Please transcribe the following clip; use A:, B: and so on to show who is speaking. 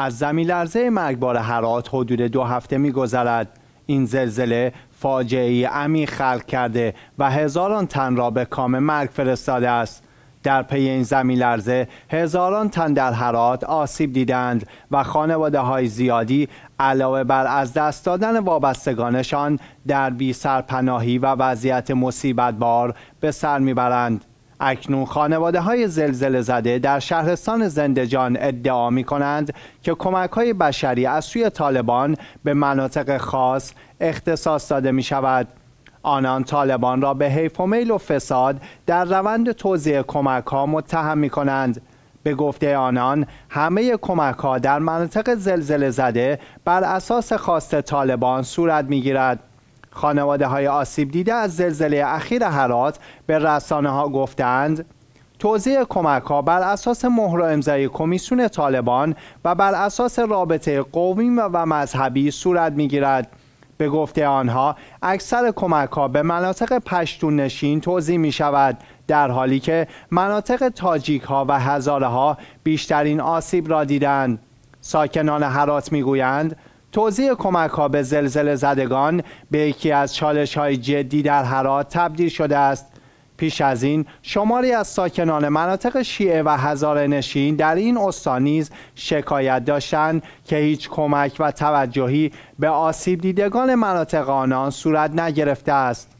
A: از زمین لرزه مرگبار هرات حدود دو هفته میگذرد این زلزله فاجعه عمیق خلق کرده و هزاران تن را به کام مرگ فرستاده است در پی این زمین لرزه هزاران تن در هرات آسیب دیدند و خانواده های زیادی علاوه بر از دست دادن وابستگانشان در بی سرپناهی و وضعیت مصیبت بار به سر میبرند. اکنون خانواده های زلزله زده در شهرستان زندجان ادعا می کنند که کمک های بشری از سوی طالبان به مناطق خاص اختصاص داده می شود. آنان طالبان را به حیف و میل و فساد در روند توضیح کمک ها متهم می کنند. به گفته آنان همه کمک ها در مناطق زلزله زده بر اساس خواست طالبان صورت می گیرد. خانواده های آسیب دیده از زلزله اخیر حرات به رسانه ها گفتند توضیح کمک ها بر اساس مهر امضای کمیسیون طالبان و بر اساس رابطه قومی و مذهبی صورت می گیرد. به گفته آنها اکثر کمک ها به مناطق پشتون نشین توضیح می شود در حالی که مناطق تاجیک ها و هزاره ها بیشترین آسیب را دیدند. ساکنان حرات می گویند توضیح کمک ها به زلزله زدگان به یکی از چالش های جدی در هرات تبدیل شده است پیش از این شماری از ساکنان مناطق شیعه و هزاره نشین در این استان نیز شکایت داشتند که هیچ کمک و توجهی به آسیب دیدگان مناطق آنان صورت نگرفته است